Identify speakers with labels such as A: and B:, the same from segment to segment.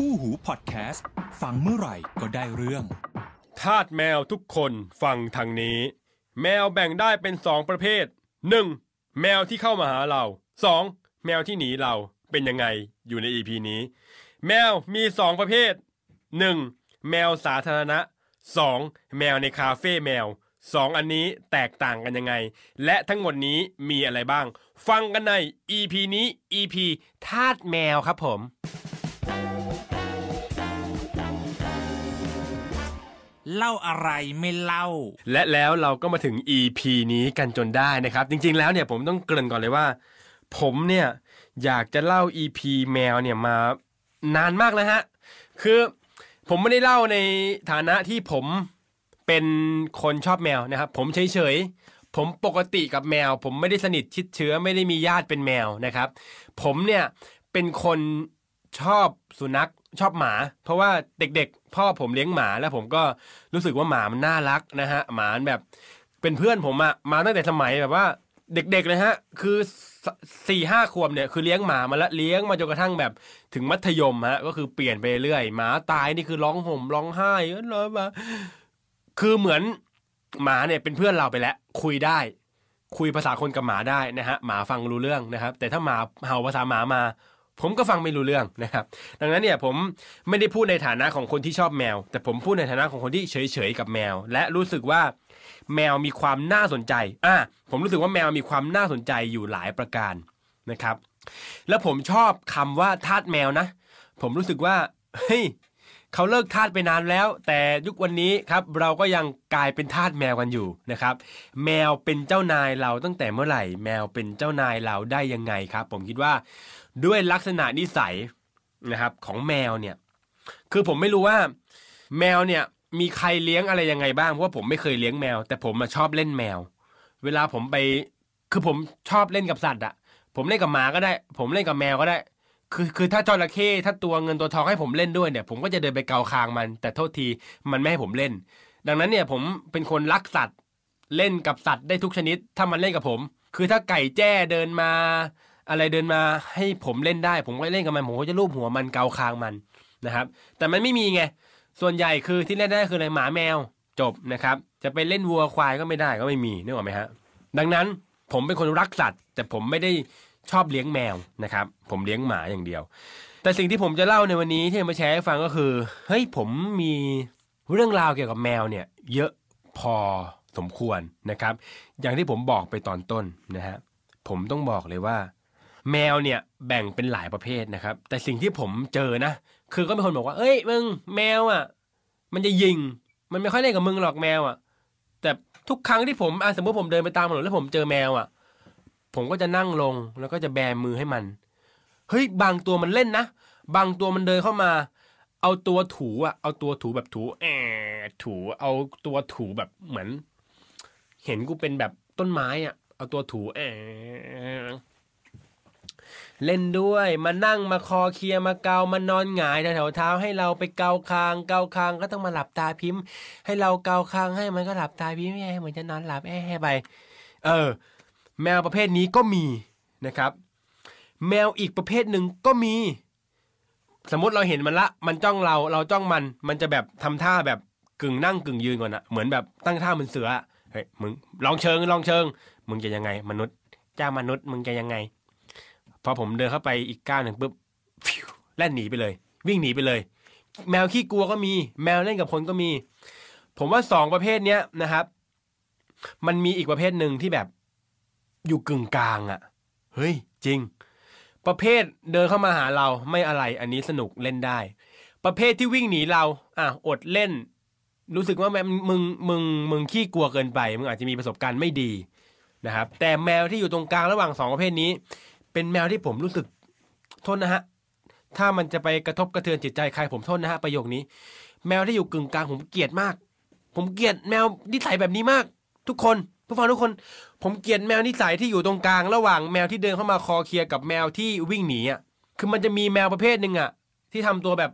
A: คู่หูพอดแคสต์ฟังเมื่อไหร่ก็ได้เรื่อง ทาสแมวทุกคนฟังทางนี้ แมวแบ่งได้เป็นสองประเภท 1. แมวที่เข้ามาหาเรา 2. แมวที่หนีเราเป็นยังไงอยู่ใน EP นี้ แมวมี2ประเภท 1. แมวสาธารณะ 2. แมวในคาเฟ่แมว2อันนี้แตกต่างกันยังไง และทั้งหมดนี้มีอะไรบ้าง ฟังกันใน EP นี้ EP ทาสแมวครับผมเล่าอะไรไม่เล่า และแล้วเราก็มาถึง EP นี้กันจนได้นะครับ จริงๆแล้วเนี่ยผมต้องเกริ่นก่อนเลยว่า ผมเนี่ยอยากจะเล่า EP แมวเนี่ยมานานมากแล้วฮะคือผมไม่ได้เล่าในฐานะที่ผมเป็นคนชอบแมวนะครับผมเฉย ๆ ผมปกติกับแมว ผมไม่ได้สนิทชิดเชื้อไม่ได้มีญาติเป็นแมวนะครับ ผมเนี่ยเป็นคนชอบสุนัขชอบหมา เพราะว่าเด็กๆพ่อผมเลี้ยงหมาแล้วผมก็รู้สึกว่าหมามันน่ารักนะฮะ หมาแบบ เป็นเพื่อนผมอะมาตั้งแต่สมัยแบบว่า เด็กๆเลยฮะ คือสี่ห้าขวบเนี่ยคือเลี้ยงหมามาละเลี้ยงมาจนกระทั่งแบบถึงมัธยมฮะก็คือเปลี่ยนไปเรื่อย หมาตายนี่คือร้องห่มร้องไห้ร้องมาคือเหมือนหมาเนี่ยเป็นเพื่อนเราไปแล้วคุยได้ คุยภาษาคนกับหมาได้นะฮะหมาฟังรู้เรื่องนะครับ แต่ถ้าหมาเห่าภาษาหมามาผมก็ฟังไม่รู้เรื่องนะครับ ดังนั้นเนี่ยผมไม่ได้พูดในฐานะของคนที่ชอบแมว แต่ผมพูดในฐานะของคนที่เฉย ๆ กับแมว และรู้สึกว่าแมวมีความน่าสนใจ อ่ะผมรู้สึกว่าแมวมีความน่าสนใจอยู่หลายประการนะครับ แล้วผมชอบคำว่าทาสแมวนะ ผมรู้สึกว่า เฮ้ยเขาเลิกทาสไปนานแล้ว แต่ยุควันนี้ครับ เราก็ยังกลายเป็นทาสแมวกันอยู่นะครับ แมวเป็นเจ้านายเราตั้งแต่เมื่อไหร่ แมวเป็นเจ้านายเราได้ยังไงครับ ผมคิดว่าด้วยลักษณะนิสัยนะครับของแมวเนี่ย คือผมไม่รู้ว่าแมวเนี่ย มีใครเลี้ยงอะไรยังไงบ้าง เพราะว่าผมไม่เคยเลี้ยงแมว แต่ผมชอบเล่นแมว เวลาผมไป คือผมชอบเล่นกับสัตว์อะ ผมเล่นกับหมาก็ได้ ผมเล่นกับแมวก็ได้ คือ คือถ้าจระเข้ถ้าตัวเงินตัวทองให้ผมเล่นด้วยเนี่ย ผมก็จะเดินไปเกาคางมัน แต่โทษทีมันไม่ให้ผมเล่น ดังนั้นเนี่ยผมเป็นคนรักสัตว์ เล่นกับสัตว์ได้ทุกชนิด ถ้ามันเล่นกับผม คือถ้าไก่แจ้เดินมาอะไรเดินมาให้ผมเล่นได้ ผมก็เล่นกับมันผมก็จะลูบหัวมันเกาคางมันนะครับ แต่มันไม่มีไง ส่วนใหญ่คือที่เล่นได้คืออะไรหมาแมวจบนะครับ จะไปเล่นวัวควายก็ไม่ได้ก็ไม่มีนึกออกไหมฮะดังนั้นผมเป็นคนรักสัตว์แต่ผมไม่ได้ชอบเลี้ยงแมวนะครับ ผมเลี้ยงหมาอย่างเดียว แต่สิ่งที่ผมจะเล่าในวันนี้ที่มาแชร์ให้ฟังก็คือเฮ้ยผมมีเรื่องราวเกี่ยวกับแมวเนี่ยเยอะพอสมควรนะครับ อย่างที่ผมบอกไปตอนต้นนะฮะผมต้องบอกเลยว่าแมวเนี่ยแบ่งเป็นหลายประเภทนะครับ แต่สิ่งที่ผมเจอนะ คือก็มีคนบอกว่าเอ้ยมึงแมวอ่ะ มันจะยิง มันไม่ค่อยเล่นกับมึงหรอกแมวอ่ะ แต่ทุกครั้งที่ผมสมมติผมเดินไปตามถนนแล้วผมเจอแมวอ่ะ ผมก็จะนั่งลงแล้วก็จะแบมือให้มันเฮ้ยบางตัวมันเล่นนะบางตัวมันเดินเข้ามา เอาตัวถูอ่ะ เอาตัวถูแบบถูแอะถูเอาตัวถูแบบเหมือน เห็นกูเป็นแบบต้นไม้อ่ะ เอาตัวถูแอะเล่นด้วยมานั่งมาคอเคลียมาเกามานอนหงายแถวเท้าให้เราไปเกาคาง เกาคาง ก็ต้องมาหลับตาพิมพ์ ให้เราเกาคางให้มันก็หลับตาพิมพ์แอเหมือนจะนอนหลับแอ่ไปเออ แมวประเภทนี้ก็มีนะครับ แมวอีกประเภทหนึ่งก็มี สมมติเราเห็นมันละ มันจ้องเราเราจ้องมัน มันจะแบบทำท่าแบบกึ่งนั่งกึ่งยืนก่อนอะเหมือนแบบตั้งท่าเหมือนเสือเฮ้ยมึงลองเชิง ลองเชิง มึงจะยังไง มนุษย์เจ้ามนุษย์มึงจะยังไงพอผมเดินเข้าไปอีกก้าวหนึ่งปุ๊บแล่นหนีไปเลย วิ่งหนีไปเลย แมวขี้กลัวก็มี แมวเล่นกับคนก็มี ผมว่าสองประเภทเนี้ยนะครับ มันมีอีกประเภทหนึ่งที่แบบอยู่กึ่งกลางอะ่ะ เฮ้ย จริง ประเภทเดินเข้ามาหาเราไม่อะไรอันนี้สนุกเล่นได้ ประเภทที่วิ่งหนีเรา อ่ะอดเล่น รู้สึกว่าแมมึงมึง มึงขี้กลัวเกินไป มึงอาจจะมีประสบการณ์ไม่ดีนะครับ แต่แมวที่อยู่ตรงกลางระหว่างสองประเภทนี้เป็นแมวที่ผมรู้สึกโทษนะฮะ ถ้ามันจะไปกระทบกระเทือนจิตใจใครผมโทษนะฮะประโยคนี้ แมวที่อยู่กึ่งกลาง ผมเกลียดมาก ผมเกลียดแมวนิสัยแบบนี้มาก ทุกคนผู้ฟังทุกคน ผมเกลียดแมวนิสัยที่อยู่ตรงกลางระหว่าง แมวที่เดินเข้ามาคอเคลียร์กับแมวที่วิ่งหนีอ่ะคือมันจะมีแมวประเภทหนึ่งอ่ะที่ทำตัวแบบ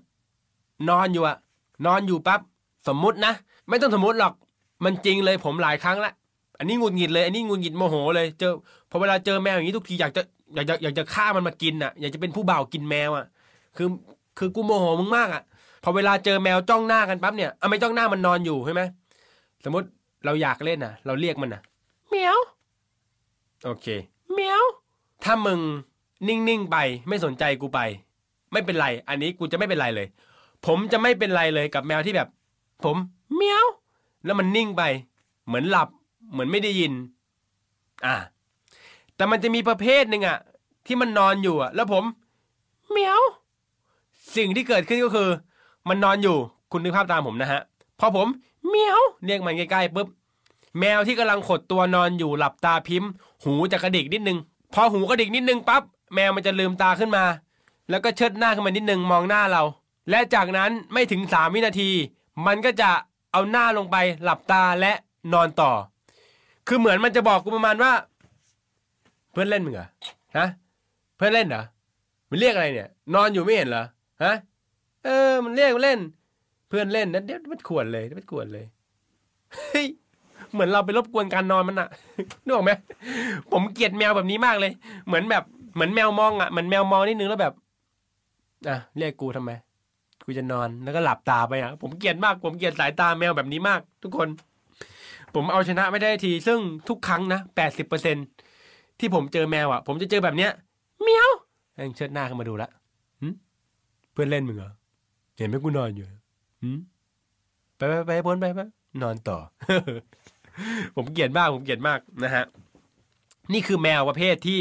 A: นอนอยู่อ่ะ นอนอยู่ปั๊บสมมุตินะไม่ต้องสมมุติหรอก มันจริงเลยผมหลายครั้งละอันนี้งุนหงิดเลยอันนี้งุนหงิดโมโห เลยเจอพอเวลาเจอแมวอย่างนี้ทุกทีอยากจะอยากจะอยากจะฆ่ามันมากินอ่ะ อยากจะเป็นผู้บ่าวกินแมวอ่ะ คือคือกูโมโหมึงมากอ่ะพอเวลาเจอแมวจ้องหน้ากันปั๊บเนี่ยเอาไม่จ้องหน้ามันนอนอยู่ใช่ไหมสมมติเราอยากเล่นอ่ะ เราเรียกมันอ่ะแมวโอเคแมวถ้ามึงนิ่งๆไปไม่สนใจกูไป ไม่เป็นไรอันนี้กูจะไม่เป็นไรเลย ผมจะไม่เป็นไรเลยกับแมวที่แบบ ผมแมวแล้วมันนิ่งไปเหมือนหลับเหมือนไม่ได้ยิน อ่ะแต่มันจะมีประเภทหนึ่งอะที่มันนอนอยู่อะแล้วผมเมียวสิ่งที่เกิดขึ้นก็คือ มันนอนอยู่คุณนึกภาพตามผมนะฮะพอผมเมียวเรียกมันใกล้ๆปุ๊บแมวที่กำลังขดตัวนอนอยู่หลับตาพิมพ์หูจะกระดิกนิดนึง พอหูกระดิกนิดนึงปั๊บแมวมันจะลืมตาขึ้นมา แล้วก็เชิดหน้าขึ้นมานิดนึงมองหน้าเรา และจากนั้นไม่ถึงสามวินาที มันก็จะเอาหน้าลงไปหลับตาและนอนต่อคือเหมือนมันจะบอกกูประมาณว่า เพื่อนเล่นมึงเหรอฮะเพื่อนเล่นเหรอมันเรียกอะไรเนี่ยนอนอยู่ไม่เห็นเหรอฮะเออ มันเรียกเล่น เพื่อนเล่นนั้นเดี๋ยวมันขวนเลยมันขวนเลยเฮ้ยเหมือนเราไปรบกวนการนอนมันอะนึกออกไหมผมเกลียดแมวแบบนี้มากเลย เหมือนแบบเหมือนแมวมองอะเหมือนแมวมองนิดนึงแล้วแบบอ่ะเรียกกูทำไมกูจะนอนแล้วก็หลับตาไปอ่ะ ผมเกลียดมาก ผมเกลียดสายตาแมวแบบนี้มาก ทุกคนผมเอาชนะไม่ได้ที ซึ่งทุกครั้งนะแปดสิบเปอร์เซ็นที่ผมเจอแมวอ่ะ ผมจะเจอแบบเนี้ยเมียวแองเชิดหน้าขึ้นมาดูละเพื่อนเล่นมึงเหรอ เห็นไหมกูนอนอยู่ไปไปไปบนไปไปนอนต่อ ผมเกลียดมาก ผมเกลียดมากนะฮะ นี่คือแมวประเภทที่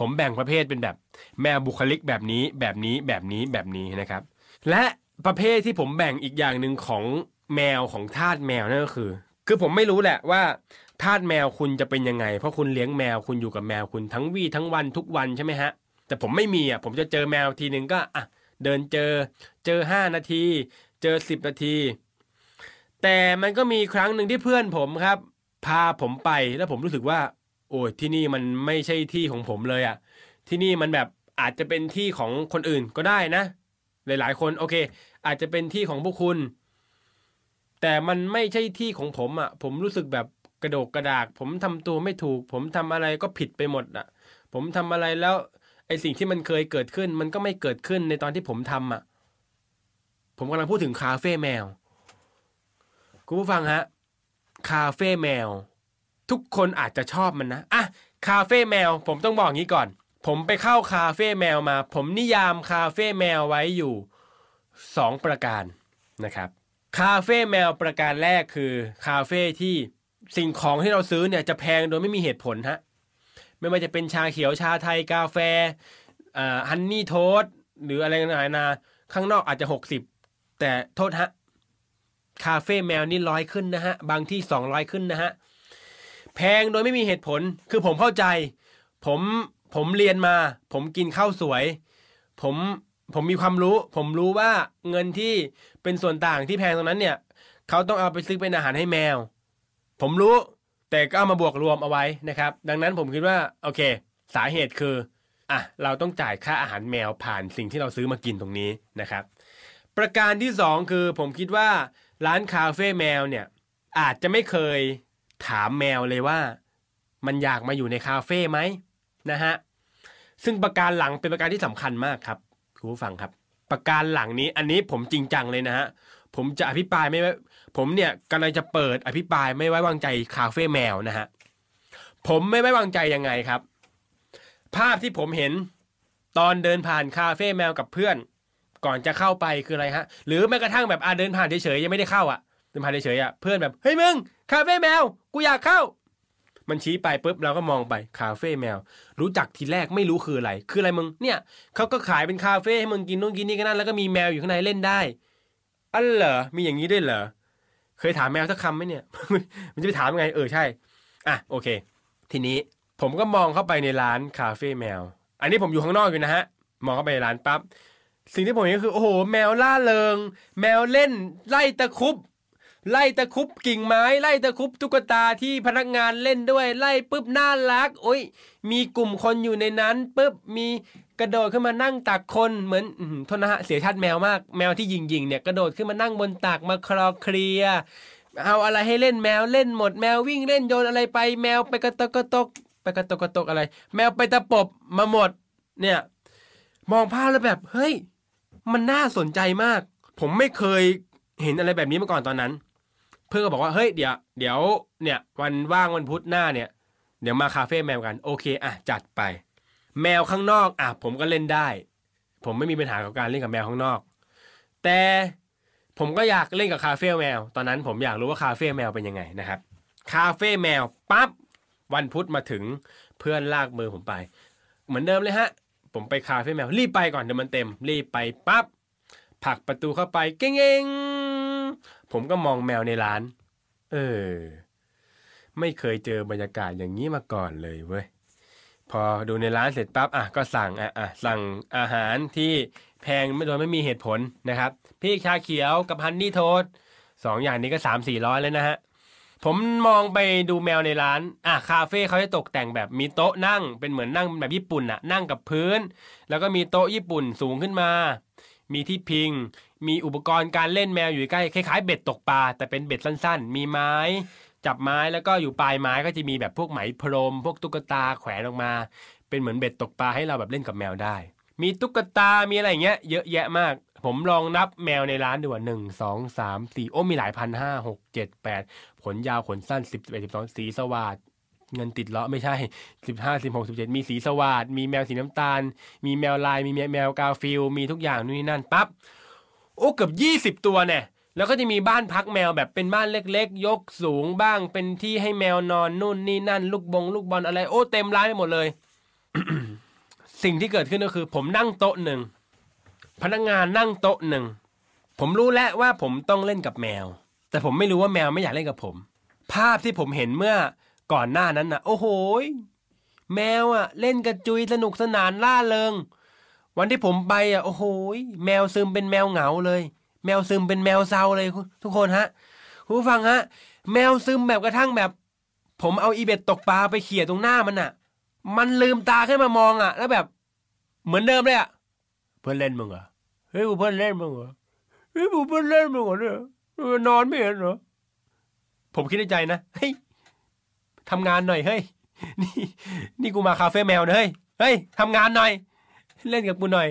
A: ผมแบ่งประเภทเป็นแบบ แมวบุคลิกแบบนี้แบบนี้แบบนี้แบบนี้นะครับ และประเภทที่ผมแบ่งอีกอย่างหนึ่งของแมวของทาสแมวนั่นก็คือคือผมไม่รู้แหละว่าธาตุแมวคุณจะเป็นยังไง เพราะคุณเลี้ยงแมวคุณอยู่กับแมวคุณทั้งวี่ ทั้งวันทุกวันใช่ไหมฮะ แต่ผมไม่มีอ่ะ ผมจะเจอแมวทีหนึ่งก็อ่ะเดินเจอ เจอห้านาที เจอสิบนาที แต่มันก็มีครั้งหนึ่งที่เพื่อนผมครับ พาผมไปแล้วผมรู้สึกว่า โอ้ยที่นี่มันไม่ใช่ที่ของผมเลยอ่ะที่นี่มันแบบอาจจะเป็นที่ของคนอื่นก็ได้นะหลายๆ คนโอเค อาจจะเป็นที่ของพวกคุณแต่มันไม่ใช่ที่ของผมอะ่ะ ผมรู้สึกแบบกระโดกกระดาก ผมทำตัวไม่ถูก ผมทำอะไรก็ผิดไปหมดอะ่ะ ผมทำอะไรแล้ว ไอสิ่งที่มันเคยเกิดขึ้น มันก็ไม่เกิดขึ้นในตอนที่ผมทำอ่ะ ผมกำลังพูดถึงคาเฟ่แมวคุณผู้ฟังฮะคาเฟ่แมวทุกคนอาจจะชอบมันนะ อ่ะ คาเฟ่แมวผมต้องบอกงี้ก่อน ผมไปเข้าคาเฟ่แมวมา ผมนิยามคาเฟ่แมวไว้อยู่สองประการนะครับคาเฟ่แมวประการแรกคือคาเฟ่ที่สิ่งของที่เราซื้อเนี่ยจะแพงโดยไม่มีเหตุผลฮะ ไม่ว่าจะเป็นชาเขียวชาไทยกาแฟฮันนี่โทสหรืออะไรต่างๆนา ข้างนอกอาจจะ 60 แต่โทษฮะ คาเฟ่แมวนี่ร้อยขึ้นนะฮะ บางที่ 200 ขึ้นนะฮะ แพงโดยไม่มีเหตุผลคือผมเข้าใจ ผมผมเรียนมา ผมกินข้าวสวย ผมผมมีความรู้ ผมรู้ว่าเงินที่เป็นส่วนต่างที่แพงตรงนั้นเนี่ยเขาต้องเอาไปซื้อเป็นอาหารให้แมว ผมรู้แต่ก็เอามาบวกรวมเอาไว้นะครับ ดังนั้นผมคิดว่า โอเค สาเหตุคืออ่ะเราต้องจ่ายค่าอาหารแมวผ่านสิ่งที่เราซื้อมากินตรงนี้นะครับ ประการที่2คือผมคิดว่า ร้านคาเฟ่แมวเนี่ยอาจจะไม่เคยถามแมวเลยว่า มันอยากมาอยู่ในคาเฟ่ไหมนะฮะซึ่งประการหลังเป็นประการที่สำคัญมากครับคุณผู้ฟังครับประการหลังนี้อันนี้ผมจริงจังเลยนะฮะผมจะอภิปรายไม่ผมเนี่ยกำลังจะเปิด อภิปรายไม่ไว้วางใจคาเฟ่แมวนะฮะผมไม่ไว้วางใจยังไงครับ ภาพที่ผมเห็นตอนเดินผ่านคาเฟ่แมวกับเพื่อน ก่อนจะเข้าไปคืออะไรฮะหรือแม้กระทั่งแบบอาเดินผ่านเฉยๆยังไม่ได้เข้าอ่ะเดินผ่านเฉยๆอ่ะเพื่อนแบบเฮ้ยมึงคาเฟ่แมวกูอยากเข้ามันชี้ไปปุ๊บเราก็มองไปคาเฟ่แมว รู้จักทีแรกไม่รู้คืออะไร คืออะไรมึงเนี่ยเขาก็ขายเป็นคาเฟ่ให้มึงกินนู่นกินนี่กันนั่นแล้วก็มีแมวอยู่ข้างในเล่นได้อันเหรอมีอย่างนี้ด้วยเหรอเคยถามแมวสักคำไหมเนี่ยมันจะไปถามยังไงเออใช่อ่ะโอเค ทีนี้ผมก็มองเข้าไปในร้านคาเฟ่แมว อันนี้ผมอยู่ข้างนอกอยู่นะฮะ มองเข้าไปในร้านปั๊บสิ่งที่ผมเห็นคือโอ้โห แมวล่าเริง แมวเล่นไล่ตะคุบไล่ตะคุบกิ่งไม้ไล่ตะคุบตุ๊กตาที่พนักงานเล่นด้วย ไล่ปุ๊บน่ารักโอ้ยมีกลุ่มคนอยู่ในนั้นปุ๊บมีกระโดดขึ้นมานั่งตักคนเหมือนอโทษนะฮะเสียชาติแมวมากแมวที่ยิงยิงเนี่ยกระโดดขึ้นมานั่งบนตักมาคลอเคลียเอาอะไรให้เล่นแมวเล่นหมด แมววิ่งเล่นโยนอะไรไปแมวไปกระตกกระตกไปกระตกกระตกอะไร แมวไปตะปบมาหมดเนี่ย มองภาพแล้วแบบ เฮ้ยมันน่าสนใจมาก ผมไม่เคยเห็นอะไรแบบนี้มาก่อนตอนนั้นเพื่อนก็บอกว่าเฮ้ยเดี๋ยวเดี๋ยวเนี่ยวันว่างวันพุธหน้าเนี่ย เดี๋ยวมาคาเฟ่แมวกันโอเคอ่ะจัดไป แมวข้างนอกอ่ะผมก็เล่นได้ ผมไม่มีปัญหากับการเล่นกับแมวข้างนอก แต่ผมก็อยากเล่นกับคาเฟ่แมวตอนนั้นผมอยากรู้ว่าคาเฟ่แมวเป็นยังไงนะครับคาเฟ่แมวปั๊บวันพุธมาถึงเพื่อนลากมือผมไป เหมือนเดิมเลยฮะผมไปคาเฟ่แมวรีบไปก่อนเดี๋ยวมันเต็มรีบไปปั๊บผักประตูเข้าไปเก่งผมก็มองแมวในร้าน เออ ไม่เคยเจอบรรยากาศอย่างนี้มาก่อนเลยเว้ย พอดูในร้านเสร็จปั๊บ อ่ะ ก็สั่ง อ่ะอ่ะสั่งอาหารที่แพงไม่โดยไม่มีเหตุผลนะครับ พี่ชาเขียวกับฮันนี่โทสสองอย่างนี้ก็สามสี่ร้อยเลยนะฮะ ผมมองไปดูแมวในร้าน อ่ะ คาเฟ่เขาจะตกแต่งแบบ มีโต๊ะนั่งเป็นเหมือนนั่งแบบญี่ปุ่นอะนั่งกับพื้น แล้วก็มีโต๊ะญี่ปุ่นสูงขึ้นมา มีที่พิงมีอุปกรณ์การเล่นแมวอยู่ใกล้ คล้ายๆเบ็ดตกปลาแต่เป็นเบ็ดสั้นๆ มีไม้จับไม้แล้วก็อยู่ปลายไม้ก็จะมีแบบพวกไหมพรม พวกตุ๊กตาแขวนออกมา เป็นเหมือนเบ็ดตกปลาให้เราแบบเล่นกับแมวได้ มีตุ๊กตา มีอะไรเงี้ยเยอะแยะมากผมลองนับแมวในร้านดูว่าหนึ่งสองสามสี่โอ้มีหลายพันห้าหกเจ็ดแปดขนยาวขนสั้นสิบสิบเอ็ดสิบสองสีสว่างเงินติดเลาะไม่ใช่สิบห้าสิบหกสิบเจ็ดมีสีสว่างมีแมวสีน้ำตาลมีแมวลาย มีแมวกาฟิลมีทุกอย่างนู่นนี่นั่นปั๊บโอ้เกือบยี่สิบตัวเนี่ยแล้วก็จะมีบ้านพักแมวแบบเป็นบ้านเล็ก ๆ ยกสูงบ้างเป็นที่ให้แมวนอนนู่นนี่นั่น ลูกบง ลูกบอลอะไร โอ้เต็มร้านไปหมดเลยสิ่งที่เกิดขึ้นก็คือ ผมนั่งโต๊ะหนึ่งพนักงานนั่งโต๊ะหนึ่งผมรู้แล้วว่าผมต้องเล่นกับแมว แต่ผมไม่รู้ว่าแมวไม่อยากเล่นกับผม ภาพที่ผมเห็นเมื่อก่อนหน้านั้นนะ่ะ โอ้โหแมวอะ่ะ เล่นกระจุยสนุกสนานล่าเริงวันที่ผมไปอ่ะโอ้โหแมวซึมเป็นแมวเหงาเลย แมวซึมเป็นแมวเศร้าเลยทุกคนฮะคุณฟังฮะ แมวซึมแบบกระทั่งแบบ ผมเอาอีเบ็ดตกปลาไปเขี่ยตรงหน้ามันอ่ะ มันลืมตาขึ้นมามองอ่ะแล้วแบบ เหมือนเดิมเลยอ่ะเพื่อนเล่นมึงเหรอเฮ้ยกูเพื่อนเล่นมึงเหรอเฮ้ยกูเพื่อนเล่นมึงเหรอเนี่ยนอนไม่เห็นเหรอผมคิดในใจนะเฮ้ยทำงานหน่อยเฮ้ยนี่นี่กูมาคาเฟ่แมวนะเฮ้ยเฮ้ยทำงานหน่อยเล่นกับกูหน่อย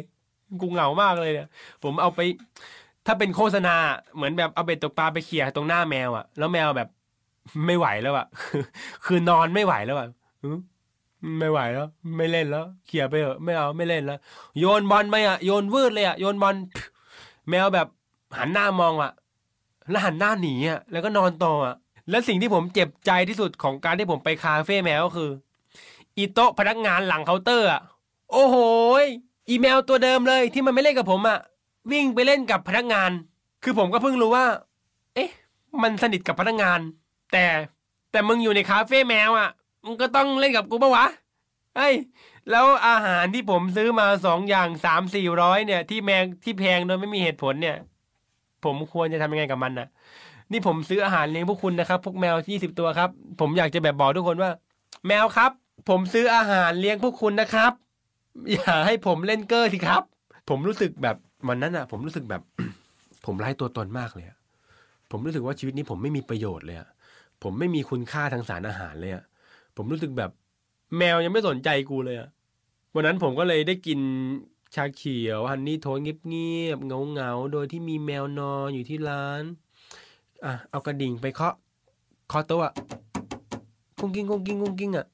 A: กูเหงามากเลยเนี่ยผมเอาไปถ้าเป็นโฆษณาเหมือนแบบเอาเบ็ดตกปลาไปเขี่ยตรงหน้าแมวอะแล้วแมวแบบไม่ไหวแล้วอะคือนอนไม่ไหวแล้วอะไม่ไหวแล้ว ไม่เล่นแล้วเขี่ยไปเถอะไม่เอาไม่เล่นแล้ว โยนบอลไปอะโยนวืดเลยอะโยนบอลแมวแบบหันหน้ามองอะแล้วหันหน้าหนีอะแล้วก็นอนต่ออะแล้วสิ่งที่ผมเจ็บใจที่สุดของการที่ผมไปคาเฟ่แมวก็คือ อีโต๊ะพนักงานหลังเคาน์เตอร์อะโอ้โหอีเมลตัวเดิมเลยที่มันไม่เล่นกับผมอะวิ่งไปเล่นกับพนักงาน คือผมก็เพิ่งรู้ว่า เอ๊ะ มันสนิทกับพนักงาน แต่แต่มึงอยู่ในคาเฟ่แมวอะมึงก็ต้องเล่นกับกูปะวะไอ้แล้วอาหารที่ผมซื้อมาสองอย่างสามสี่ร้อยเนี่ย ที่แมงที่แพงโดยไม่มีเหตุผลเนี่ย ผมควรจะทำยังไงกับมันน่ะ นี่ผมซื้ออาหารเลี้ยงพวกคุณนะครับพวกแมวยี่สิบตัวครับ ผมอยากจะแบบบอกทุกคนว่า แมวครับ ผมซื้ออาหารเลี้ยงพวกคุณนะครับอย่าให้ผมเล่นเกอร์สิครับ ผมรู้สึกแบบวันนั้นอ่ะ ผมรู้สึกแบบ ผมไร้ตัวตนมากเลยผมรู้สึกว่าชีวิตนี้ผมไม่มีประโยชน์เลยผมไม่มีคุณค่าทางสารอาหารเลยผมรู้สึกแบบแมวยังไม่สนใจกูเลยวันนั้นผมก็เลยได้กินชาเขียวฮันนี่โทนเงียบๆเงาๆ โดยที่มีแมวนอน อยู่ที่ร้านอ่ะเอากระดิ่งไปเคาะเคาะตัวกุ้งกิ้งกุ้งกิ้งกุ้งกิ้งอ่ะ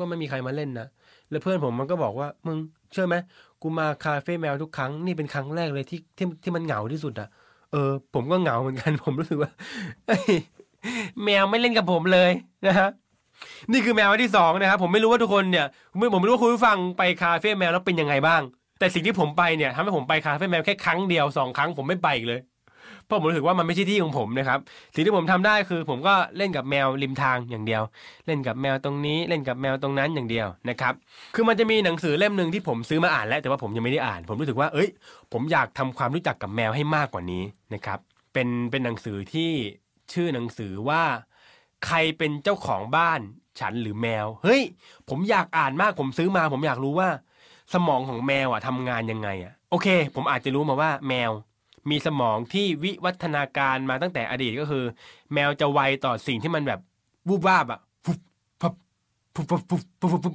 A: ก็ไม่มีใครมาเล่นนะแล้วเพื่อนผมมันก็บอกว่ามึงเชื่อไหมกูมาคาเฟ่แมวทุกครั้งนี่เป็นครั้งแรกเลยที่ที่ที่มันเหงาที่สุดอ่ะเออผมก็เหงาเหมือนกัน ผมรู้สึกว่าแมวไม่เล่นกับผมเลยนะฮะนี่คือแมวที่สองนะครับผมไม่รู้ว่าทุกคนเนี่ยผมไม่รู้ว่าคุณผู้ฟังไปคาเฟ่แมว แล้วเป็นยังไงบ้าง แต่สิ่งที่ผมไปเนี่ยทำให้ผมไปคาเฟ่แมวแค่ครั้งเดียวสองครั้งผมไม่ไปอีกเลยพราะผมรู้สึกว่ามันไม่ใช่ที่ของผมนะครับ สิ่งที่ผมทำได้คือ ผมก็เล่นกับแมวริมทางอย่างเดียว เล่นกับแมวตรงนี้ เล่นกับแมวตรงนั้นอย่างเดียวนะครับ คือมันจะมีหนังสือเล่มหนึ่งที่ผมซื้อมาอ่านแล้วแต่ว่าผมยังไม่ได้อ่าน ผมรู้สึกว่า เอ้ย ผมอยากทำความรู้จักกับแมวให้มากกว่านี้นะครับ เป็น เป็นหนังสือที่ชื่อหนังสือว่า ใครเป็นเจ้าของบ้านฉันหรือแมว เฮ้ย ผมอยากอ่านมาก ผมซื้อมา ผมอยากรู้ว่า สมองของแมวอะทำงานยังไงอะโอเค ผมอาจจะรู้มาว่าแมวมีสมองที่วิวัฒนาการมาตั้งแต่อดีตก็คือ แมวจะไวต่อสิ่งที่มันแบบวูบวาบอ่ะปุ๊บุับปุบบปุบปุบปุบ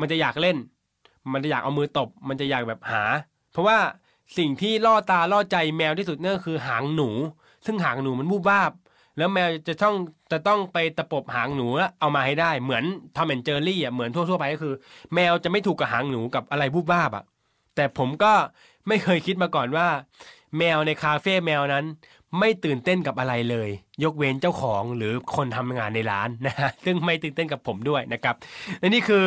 A: มันจะอยากเล่น มันจะอยากเอามือตบ มันจะอยากแบบหา เพราะว่าสิ่งที่ล่อตาล่อใจแมวที่สุดนั่นคือ หางหนู ซึ่งหางหนูมันวูบวาบแล้วแมวจะต้องจะต้องไปตะปบหางหนูแล้วเอามาให้ได้ เหมือนทอมแอนเจอรี่อ่ะ เหมือนทั่วๆไปก็คือ แมวจะไม่ถูกกับหางหนูกับอะไรวูบวาบอ่ะ แต่ผมก็ไม่เคยคิดมาก่อนว่าแมวในคาเฟ่แมวนั้น ไม่ตื่นเต้นกับอะไรเลย ยกเว้นเจ้าของหรือคนทำงานในร้านนะฮะซึ่งไม่ตื่นเต้นกับผมด้วยนะครับและนี่คือ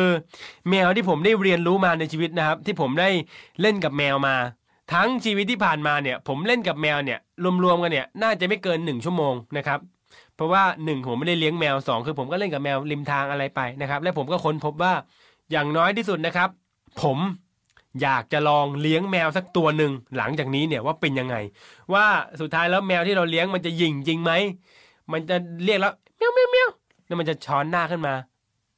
A: แมวที่ผมได้เรียนรู้มาในชีวิตนะครับที่ผมได้เล่นกับแมวมา ทั้งชีวิตที่ผ่านมาเนี่ย ผมเล่นกับแมวเนี่ย รวมๆกันเนี่ยน่าจะไม่เกินหนึ่งชั่วโมงนะครับเพราะว่าหนึ่งผมไม่ได้เลี้ยงแมวสองคือผมก็เล่นกับแมวริมทางอะไรไปนะครับและผมก็ค้นพบว่าอย่างน้อยที่สุดนะครับ ผมอยากจะลองเลี้ยงแมวสักตัวหนึ่งหลังจากนี้เนี่ยว่าเป็นยังไง ว่าสุดท้ายแล้วแมวที่เราเลี้ยงมันจะหยิ่งจริงไหมมันจะเรียกแล้วเมียวเมียวเมียวแล้วมันจะช้อนหน้าขึ้นมา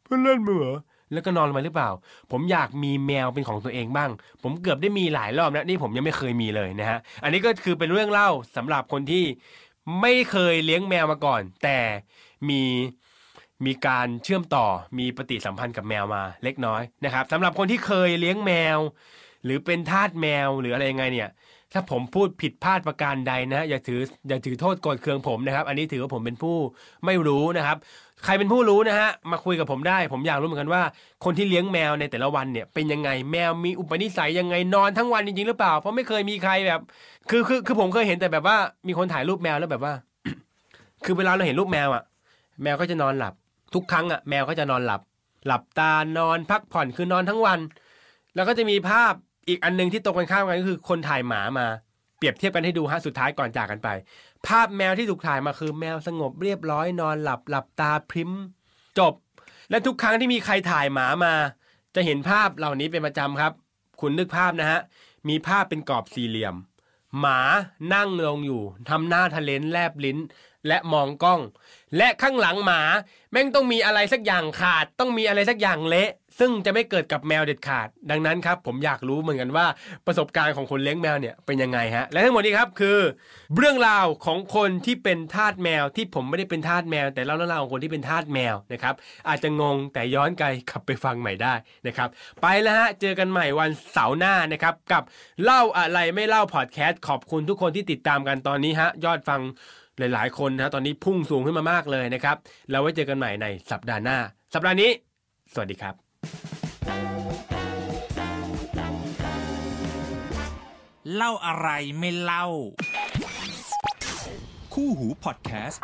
A: เพื่อนเล่นมือแล้วก็นอนมาหรือเปล่า ผมอยากมีแมวเป็นของตัวเองบ้าง ผมเกือบได้มีหลายรอบแล้วนี่ผมยังไม่เคยมีเลยนะฮะอันนี้ก็คือเป็นเรื่องเล่าสำหรับคนที่ไม่เคยเลี้ยงแมวมาก่อน แต่มีมีการเชื่อมต่อมีปฏิสัมพันธ์กับแมวมาเล็กน้อยนะครับสำหรับคนที่เคยเลี้ยงแมว หรือเป็นทาสแมวหรืออะไรยังไงเนี่ย ถ้าผมพูดผิดพลาดประการใดนะอย่าถืออย่าถือโทษกดเครืองผมนะครับ อันนี้ถือว่าผมเป็นผู้ไม่รู้นะครับ ใครเป็นผู้รู้นะฮะมาคุยกับผมได้ ผมอยากรู้เหมือนกันว่าคนที่เลี้ยงแมวในแต่ละวันเนี่ย เป็นยังไงแมวมีอุปนิสัยยังไงนอนทั้งวันจริง ๆ หรือเปล่าเพราะไม่เคยมีใครแบบ คือคือคือผมเคยเห็นแต่แบบว่า มีคนถ่ายรูปแมวแล้วแบบว่า คือเวลาเราเห็นรูปแมวอะแมวก็จะนอนหลับทุกครั้งอะแมวก็จะนอนหลับ หลับตานอนพักผ่อนคือนอนทั้งวัน แล้วก็จะมีภาพอีกอันนึงที่ตรงกันข้ามกันก็คือคนถ่ายหมามา เปรียบเทียบกันให้ดูฮะสุดท้ายก่อนจากกันไป ภาพแมวที่ถูกถ่ายมาคือ แมวสงบเรียบร้อยนอนหลับหลับตาพริมจบ และทุกครั้งที่มีใครถ่ายหมามา จะเห็นภาพเหล่านี้เป็นประจำครับ คุณนึกภาพนะฮะมีภาพเป็นกรอบสี่เหลี่ยม หมานั่งลงอยู่ทำหน้าทะเลนแลบลิ้นและมองกล้องและข้างหลังหมาแม่งต้องมีอะไรสักอย่างขาดต้องมีอะไรสักอย่างเละ ซึ่งจะไม่เกิดกับแมวเด็ดขาดดังนั้นครับผมอยากรู้เหมือนกันว่าประสบการณ์ของคนเลี้ยงแมวเนี่ยเป็นยังไงฮะและทั้งหมดนี้ครับคือ เรื่องราวของคนที่เป็นทาสแมว ที่ผมไม่ได้เป็นทาสแมว แต่เล่าเรื่องราวของคนที่เป็นทาสแมวนะครับอาจจะงงแต่ย้อนไกลกลับไปฟังใหม่ได้นะครับไปแล้วฮะเจอกันใหม่วันเสาร์หน้านะครับกับเล่าอะไรไม่เล่าพอดแคสต์ขอบคุณทุกคนที่ติดตามกันตอนนี้ฮะ ยอดฟังหลาย ๆ คนนะตอนนี้พุ่งสูงขึ้นมามากเลยนะครับเราไว้เจอกันใหม่ในสัปดาห์หน้า สัปดาห์นี้ สวัสดีครับ เล่าอะไรไม่เล่า คู่หูพอดแคสต์